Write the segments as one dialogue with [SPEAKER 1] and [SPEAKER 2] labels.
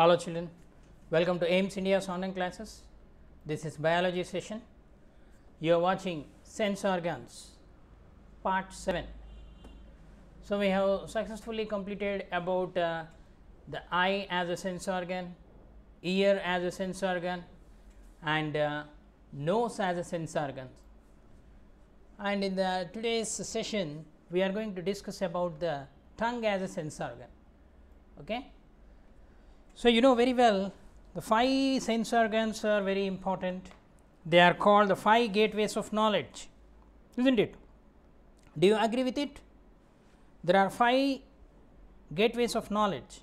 [SPEAKER 1] Hello children, welcome to AIMS India's online classes. This is biology session. You are watching sense organs part 7. So, we have successfully completed about uh, the eye as a sense organ, ear as a sense organ and uh, nose as a sense organ. And in the today's session, we are going to discuss about the tongue as a sense organ. Okay? So, you know very well the five sense organs are very important. They are called the five gateways of knowledge, is not it? Do you agree with it? There are five gateways of knowledge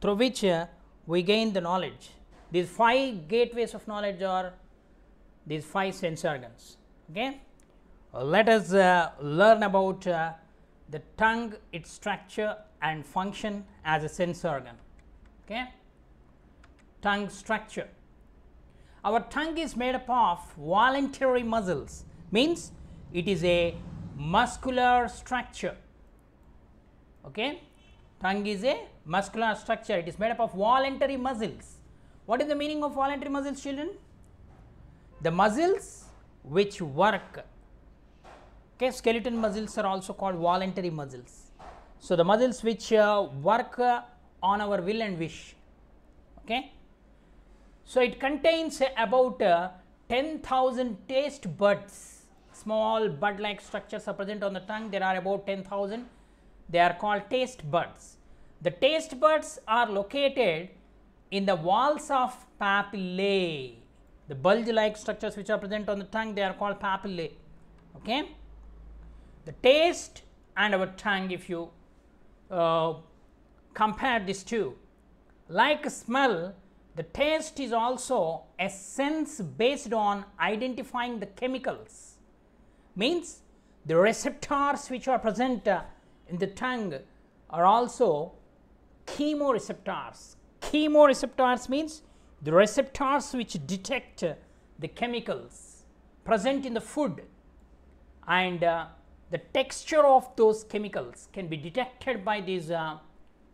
[SPEAKER 1] through which uh, we gain the knowledge. These five gateways of knowledge are these five sense organs. Okay? Let us uh, learn about uh, the tongue, its structure and function as a sense organ. Okay? tongue structure. Our tongue is made up of voluntary muscles, means it is a muscular structure. Okay, tongue is a muscular structure, it is made up of voluntary muscles. What is the meaning of voluntary muscles, children? The muscles which work. Okay, skeleton muscles are also called voluntary muscles. So, the muscles which uh, work uh, on our will and wish. Okay, so it contains about uh, 10,000 taste buds. Small bud-like structures are present on the tongue. There are about 10,000. They are called taste buds. The taste buds are located in the walls of papillae. The bulge-like structures which are present on the tongue, they are called papillae. Okay. The taste and our tongue, if you uh, compare these two, like smell, the taste is also a sense based on identifying the chemicals, means the receptors which are present uh, in the tongue are also chemoreceptors. Chemoreceptors means the receptors which detect uh, the chemicals present in the food and uh, the texture of those chemicals can be detected by these uh,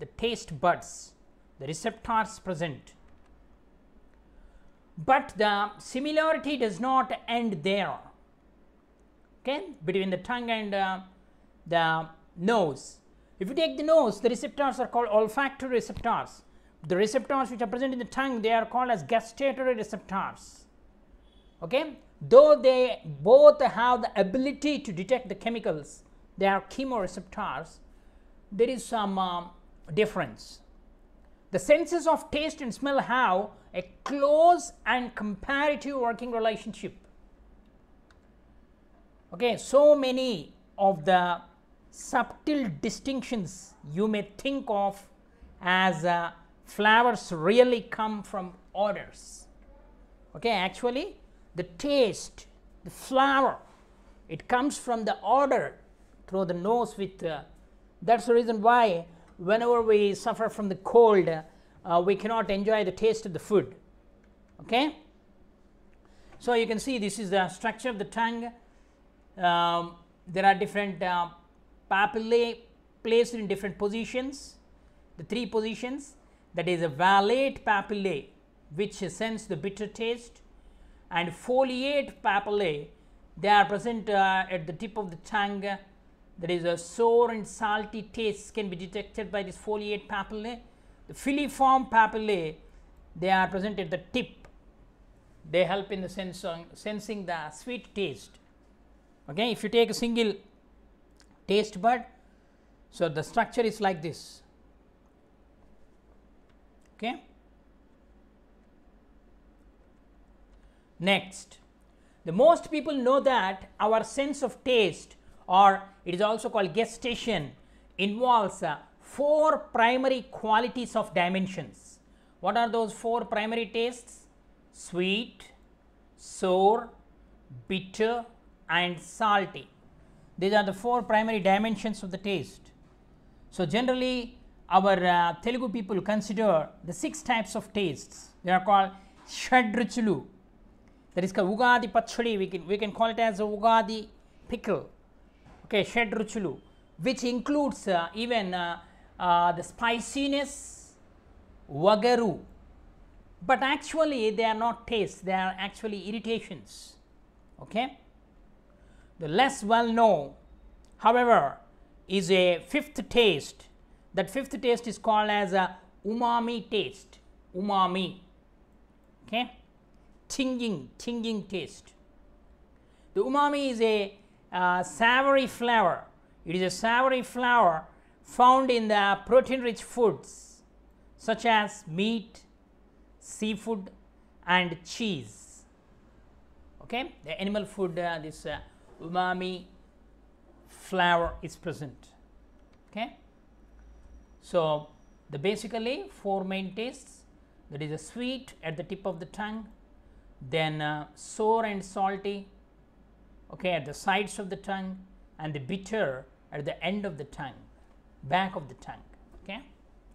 [SPEAKER 1] the taste buds, the receptors present. But the similarity does not end there okay between the tongue and uh, the nose. If you take the nose the receptors are called olfactory receptors. The receptors which are present in the tongue they are called as gustatory receptors okay though they both have the ability to detect the chemicals they are chemoreceptors there is some uh, difference the senses of taste and smell have a close and comparative working relationship. Okay, so many of the subtle distinctions you may think of as uh, really come from odors. Okay, actually the taste, the flavor, it comes from the odor through the nose with, uh, that is the reason why whenever we suffer from the cold, uh, we cannot enjoy the taste of the food. Okay? So, you can see this is the structure of the tongue. Um, there are different uh, papillae placed in different positions, the three positions that is a valate papillae which sense the bitter taste and foliate papillae they are present uh, at the tip of the tongue that is a sour and salty taste can be detected by this foliate papillae. The filiform papillae, they are present at the tip. They help in the sensing, sensing the sweet taste. Okay, if you take a single taste bud, so the structure is like this. Okay. Next, the most people know that our sense of taste or it is also called gestation involves uh, four primary qualities of dimensions. What are those four primary tastes? Sweet, sour, bitter and salty. These are the four primary dimensions of the taste. So, generally our uh, Telugu people consider the six types of tastes. They are called Shadruchulu. That is called Ugadi Pachadi. We can, we can call it as a Ugadi pickle okay, shed ruchulu, which includes uh, even uh, uh, the spiciness, vagaru, but actually they are not taste; they are actually irritations. Okay? The less well known, however, is a fifth taste. That fifth taste is called as a umami taste, umami. Okay? Tinging, tinging taste. The umami is a uh, savory flavor. It is a savory flavor found in the protein rich foods such as meat, seafood and cheese. Okay? The animal food, uh, this uh, umami flavor is present. Okay? So, the basically four main tastes that is a sweet at the tip of the tongue, then uh, sour and salty, okay, at the sides of the tongue and the bitter at the end of the tongue, back of the tongue. Okay?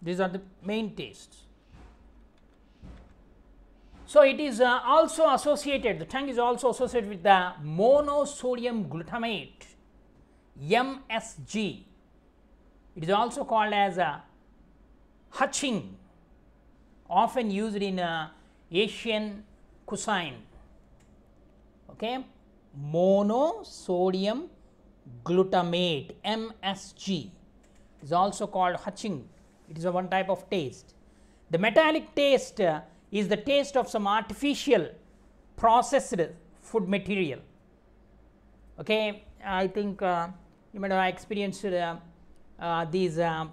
[SPEAKER 1] These are the main tastes. So, it is uh, also associated, the tongue is also associated with the monosodium glutamate MSG. It is also called as a uh, hutching, often used in uh, Asian cuisine. Okay? monosodium glutamate MSG is also called hatching. It is a one type of taste. The metallic taste uh, is the taste of some artificial processed food material. Okay, I think uh, you might have experienced uh, uh these uh,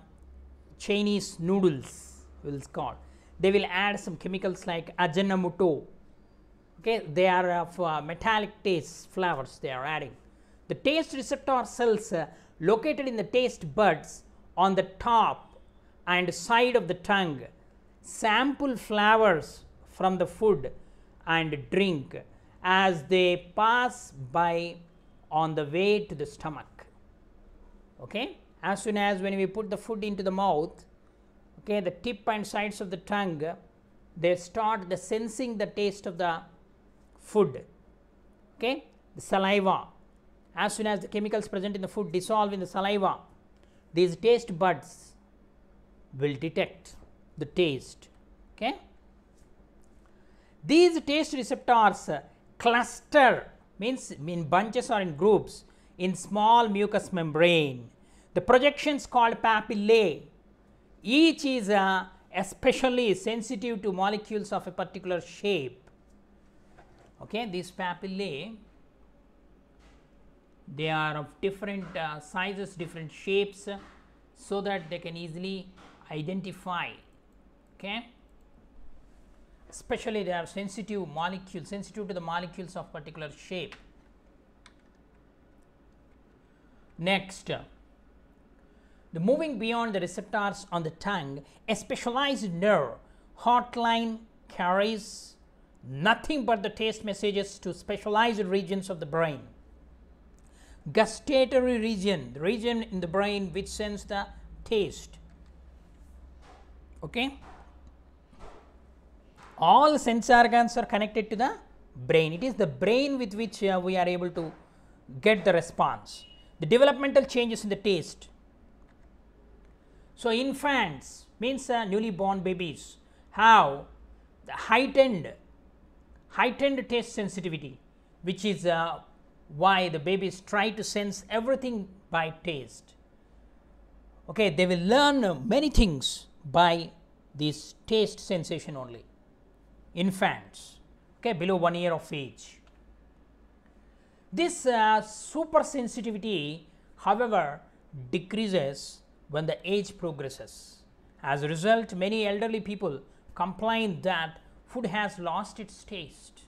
[SPEAKER 1] Chinese noodles will call. They will add some chemicals like Ajinomoto okay they are of uh, metallic taste flavors they are adding the taste receptor cells uh, located in the taste buds on the top and side of the tongue sample flavors from the food and drink as they pass by on the way to the stomach okay as soon as when we put the food into the mouth okay the tip and sides of the tongue they start the sensing the taste of the food. Okay, the saliva. As soon as the chemicals present in the food dissolve in the saliva, these taste buds will detect the taste. Okay. These taste receptors cluster means in bunches or in groups in small mucous membrane. The projections called papillae, each is uh, especially sensitive to molecules of a particular shape okay these papillae they are of different uh, sizes different shapes uh, so that they can easily identify okay especially they are sensitive molecules sensitive to the molecules of particular shape next uh, the moving beyond the receptors on the tongue a specialized nerve hot line carries nothing but the taste messages to specialized regions of the brain. Gustatory region, the region in the brain which sends the taste. Okay. All sense organs are connected to the brain. It is the brain with which uh, we are able to get the response. The developmental changes in the taste. So, infants means uh, newly born babies have the heightened heightened taste sensitivity, which is uh, why the babies try to sense everything by taste. Okay, they will learn many things by this taste sensation only. Infants, okay, below one year of age. This uh, super sensitivity, however, decreases when the age progresses. As a result, many elderly people complain that food has lost its taste,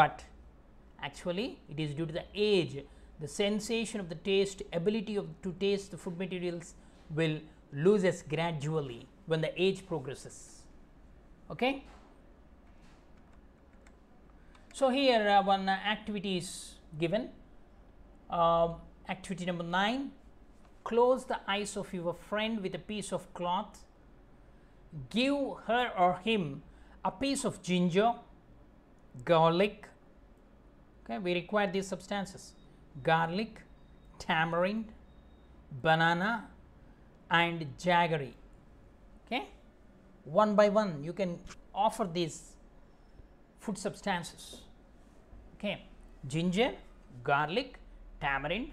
[SPEAKER 1] but actually it is due to the age, the sensation of the taste, ability of to taste the food materials will loses gradually when the age progresses. Okay? So, here uh, one uh, activity is given, uh, activity number 9, close the eyes of your friend with a piece of cloth, give her or him a piece of ginger, garlic, okay, we require these substances, garlic, tamarind, banana and jaggery. Okay? One by one you can offer these food substances. Okay? Ginger, garlic, tamarind,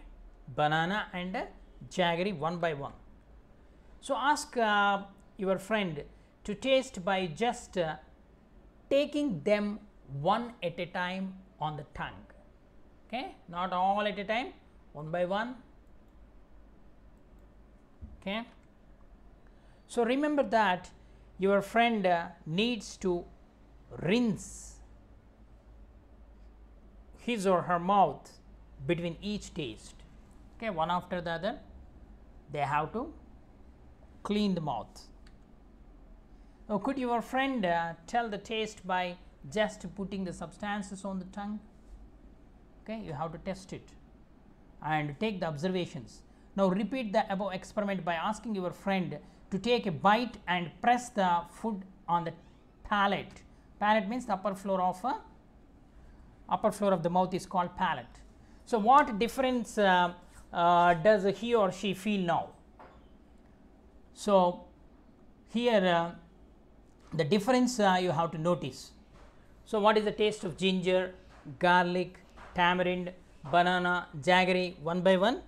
[SPEAKER 1] banana and jaggery one by one. So, ask uh, your friend to taste by just uh, taking them one at a time on the tongue okay not all at a time one by one okay so remember that your friend uh, needs to rinse his or her mouth between each taste okay one after the other they have to clean the mouth now, could your friend uh, tell the taste by just putting the substances on the tongue? Okay, you have to test it and take the observations. Now, repeat the above experiment by asking your friend to take a bite and press the food on the palate. Palate means the upper floor of a upper floor of the mouth is called palate. So, what difference uh, uh, does he or she feel now? So, here uh, the difference uh, you have to notice. So, what is the taste of ginger, garlic, tamarind, banana, jaggery one by one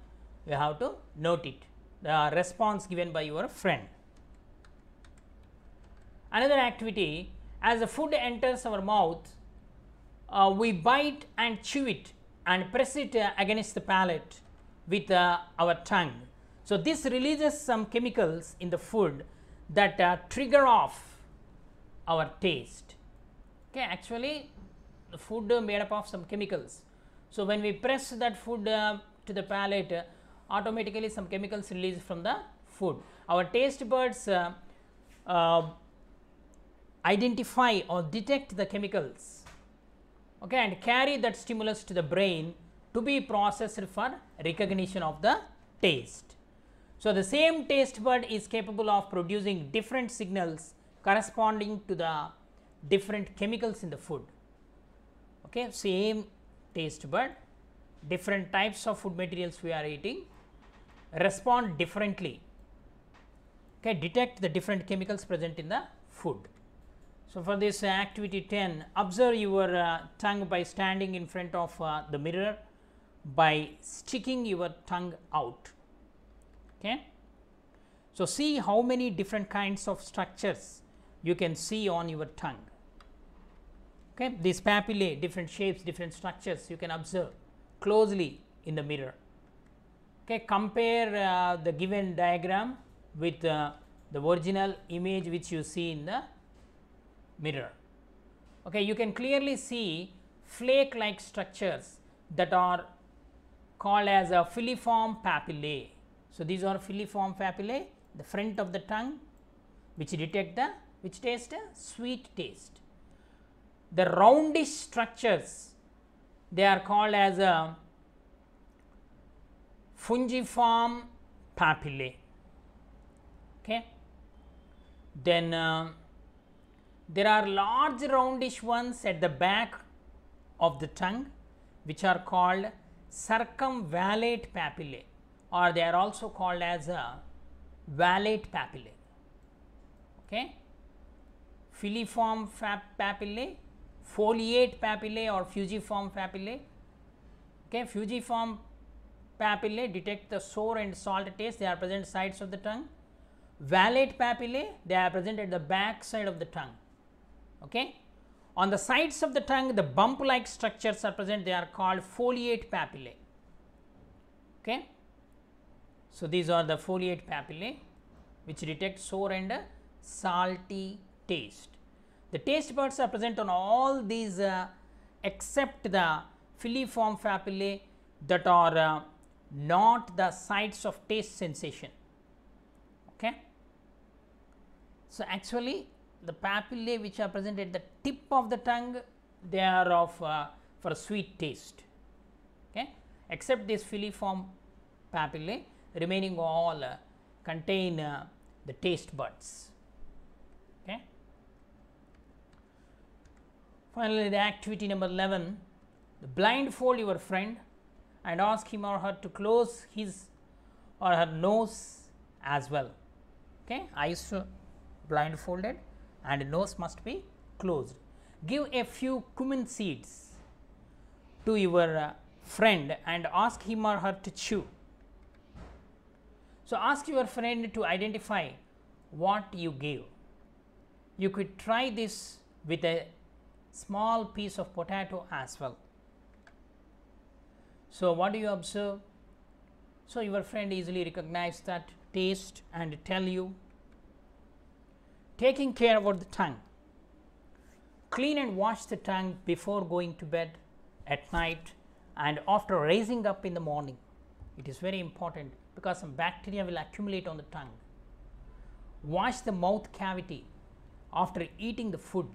[SPEAKER 1] you have to note it the response given by your friend. Another activity as the food enters our mouth uh, we bite and chew it and press it uh, against the palate with uh, our tongue. So, this releases some chemicals in the food that uh, trigger off our taste. Okay, actually the food made up of some chemicals. So, when we press that food uh, to the palate uh, automatically some chemicals released from the food. Our taste buds uh, uh, identify or detect the chemicals okay, and carry that stimulus to the brain to be processed for recognition of the taste. So, the same taste bud is capable of producing different signals corresponding to the different chemicals in the food. Okay, same taste bud, different types of food materials we are eating respond differently. Okay, detect the different chemicals present in the food. So, for this activity 10, observe your uh, tongue by standing in front of uh, the mirror by sticking your tongue out. Okay. So, see how many different kinds of structures you can see on your tongue. Okay. These papillae, different shapes, different structures you can observe closely in the mirror. Okay. Compare uh, the given diagram with uh, the original image which you see in the mirror. Okay. You can clearly see flake like structures that are called as a filiform papillae. So, these are filiform papillae the front of the tongue which detect the which taste a sweet taste. The roundish structures they are called as a fungiform papillae. Okay. Then uh, there are large roundish ones at the back of the tongue which are called circumvallate papillae or they are also called as a valate papillae. Okay filiform papillae, foliate papillae or fusiform papillae. Okay, fusiform papillae detect the sour and salt taste, they are present sides of the tongue. Valate papillae, they are present at the back side of the tongue. Okay. On the sides of the tongue, the bump like structures are present, they are called foliate papillae. Okay. So, these are the foliate papillae which detect sour and salty taste. The taste buds are present on all these uh, except the filiform papillae that are uh, not the sites of taste sensation. Okay. So, actually the papillae which are present at the tip of the tongue they are of uh, for sweet taste okay except this filiform papillae remaining all uh, contain uh, the taste buds Finally, the activity number 11 blindfold your friend and ask him or her to close his or her nose as well. Okay, eyes blindfolded and nose must be closed. Give a few cumin seeds to your uh, friend and ask him or her to chew. So, ask your friend to identify what you gave. You could try this with a small piece of potato as well. So, what do you observe? So, your friend easily recognize that taste and tell you taking care about the tongue. Clean and wash the tongue before going to bed at night and after raising up in the morning. It is very important because some bacteria will accumulate on the tongue. Wash the mouth cavity after eating the food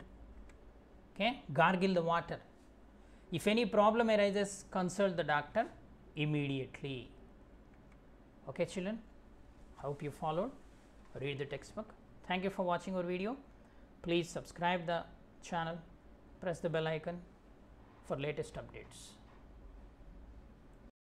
[SPEAKER 1] okay gargle the water if any problem arises consult the doctor immediately okay children hope you followed read the textbook thank you for watching our video please subscribe the channel press the bell icon for latest updates